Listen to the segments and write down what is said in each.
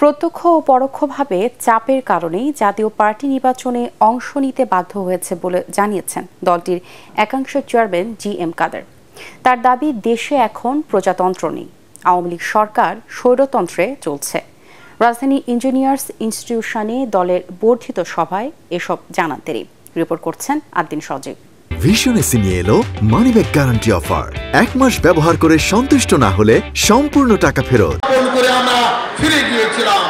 প্রত্যক্ষ ও পরোক্ষভাবে চাপের কারণেই জাতীয় পার্টি নির্বাচনে অংশ নিতে বাধ্য হয়েছে বলে জানিয়েছেন দলটির একাংশ চেয়ারম্যান জি এম কাদের তার দাবি দেশে এখন প্রজাতন্ত্র নেই আওয়ামী লীগ সরকার স্বৈরতন্ত্রে চলছে রাজধানী ইঞ্জিনিয়ার্স ইনস্টিটিউশনে দলের বর্ধিত সভায় এসব জানান তিনি রিপোর্ট করছেন আদ্দিন সজীব ভীষণ এসি নিয়ে এলো মানি ব্যাগ গ্যারান্টি অফার এক মাস ব্যবহার করে সন্তুষ্ট না হলে সম্পূর্ণ টাকা ফেরত করে আমরা ফিরে গিয়েছিলাম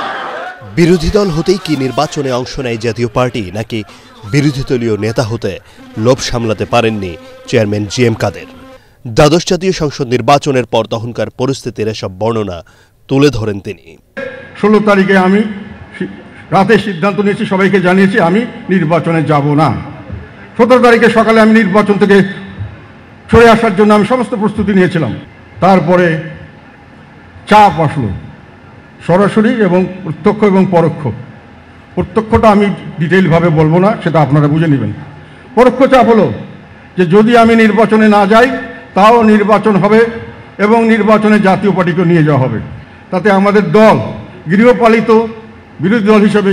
বিরোধী দল হতেই কি নির্বাচনে অংশ নেয় জাতীয় পার্টি নাকি বিরোধী দলীয় নেতা হতে লোভ সামলাতে পারেননি চেয়ারম্যান জি এম কাদের দ্বাদশ জাতীয় সংসদ নির্বাচনের পর তখনকার পরিস্থিতির এসব বর্ণনা তুলে ধরেন তিনি ষোলো তারিখে আমি রাতে সিদ্ধান্ত নিয়েছি সবাইকে জানিয়েছি আমি নির্বাচনে যাব না সতেরো তারিখে সকালে আমি নির্বাচন থেকে সরে আসার জন্য আমি সমস্ত প্রস্তুতি নিয়েছিলাম তারপরে চাপ আসলো সরাসরি এবং প্রত্যক্ষ এবং পরোক্ষ প্রত্যক্ষটা আমি ডিটেইলভাবে বলবো না সেটা আপনারা বুঝে নেবেন পরোক্ষ চাপ হলো যে যদি আমি নির্বাচনে না যাই তাও নির্বাচন হবে এবং নির্বাচনে জাতীয় পার্টিকে নিয়ে যাওয়া হবে তাতে আমাদের দল গৃহপালিত বিরোধী দল হিসেবে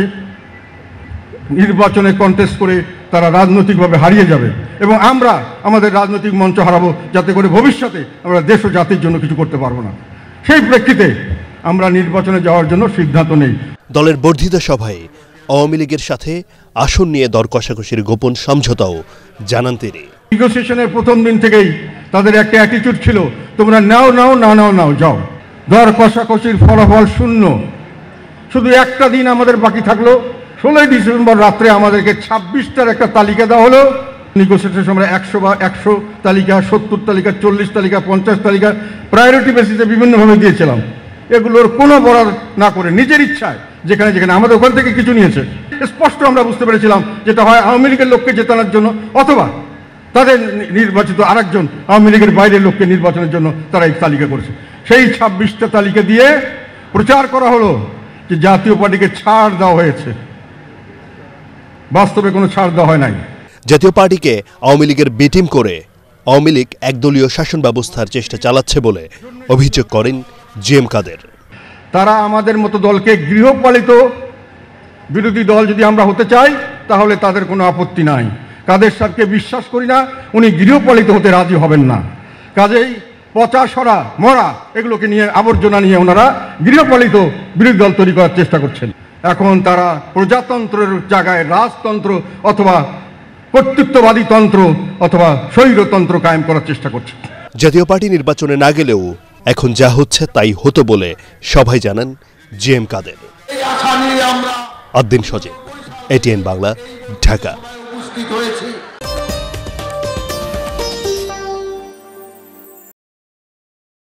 নির্বাচনে কন্টেস্ট করে তারা রাজনৈতিকভাবে হারিয়ে যাবে এবং আমরা আমাদের রাজনৈতিক মঞ্চ হারাবো যাতে করে ভবিষ্যতে আমরা দেশ ও জাতির জন্য কিছু করতে পারবো না সেই প্রেক্ষিতে আমরা নির্বাচনে যাওয়ার জন্য সিদ্ধান্ত নেই দলের বর্ধিত সভায় আওয়ামী লীগের সাথে আসন নিয়ে দর কষাকষির গোপন সমঝোতাও জানান তিনি নেগোসিয়েশনের প্রথম দিন থেকেই তাদের একটা অ্যাটিচিউড ছিল তোমরা নাও নাও না নাও নাও যাও দর কষাকষির ফলাফল শূন্য শুধু একটা দিন আমাদের বাকি থাকলো ষোলোই ডিসেম্বর রাত্রে আমাদেরকে ছাব্বিশটার একটা তালিকা দেওয়া হলো নেগোসিয়েশনের সময় একশো বা একশো তালিকা সত্তর তালিকা চল্লিশ তালিকা পঞ্চাশ তালিকা প্রায়োরিটি বেসিসে বিভিন্নভাবে দিয়েছিলাম এগুলোর কোনো বরাদ না করে নিজের ইচ্ছায় যেখানে যেখানে আমাদের ওখান থেকে কিছু নিয়েছে স্পষ্ট আমরা বুঝতে পেরেছিলাম যেটা হয় আওয়ামী লীগের লোককে জেতানোর জন্য অথবা তাদের নির্বাচিত আরেকজন আওয়ামী লীগের বাইরের লোককে নির্বাচনের জন্য তারা এই তালিকা করেছে সেই ছাব্বিশটা তালিকা দিয়ে প্রচার করা হলো যে জাতীয় পার্টিকে ছাড় দেওয়া হয়েছে বাস্তবে কোনো ছাড় দেওয়া হয় নাই জাতীয় পার্টিকে আওয়ামী লীগের বিটিম করে আওয়ামী লীগ একদলীয় শাসন ব্যবস্থার চেষ্টা চালাচ্ছে বলে অভিযোগ করেন জি এম কাদের তারা আমাদের মতো দলকে গৃহপালিত বিরোধী দল যদি আমরা হতে চাই তাহলে তাদের কোনো আপত্তি নাই কাদের সারকে বিশ্বাস করি না উনি গৃহপালিত হতে রাজি হবেন না কাজেই পচা সরা মরা এগুলোকে নিয়ে আবর্জনা নিয়ে ওনারা গৃহপালিত বিরোধী দল তৈরি করার চেষ্টা করছেন এখন তারা প্রজাতন্ত্রের জায়গায় রাজতন্ত্র অথবা কর্তৃত্ববাদী তন্ত্র অথবা স্বৈরতন্ত্র কায়েম করার চেষ্টা করছে জাতীয় পার্টি নির্বাচনে না গেলেও এখন যা হচ্ছে তাই হতো বলে সবাই জানান জি এম কাদের আচ্ছা, আদ্দিন সজে এটিএন বাংলা ঢাকা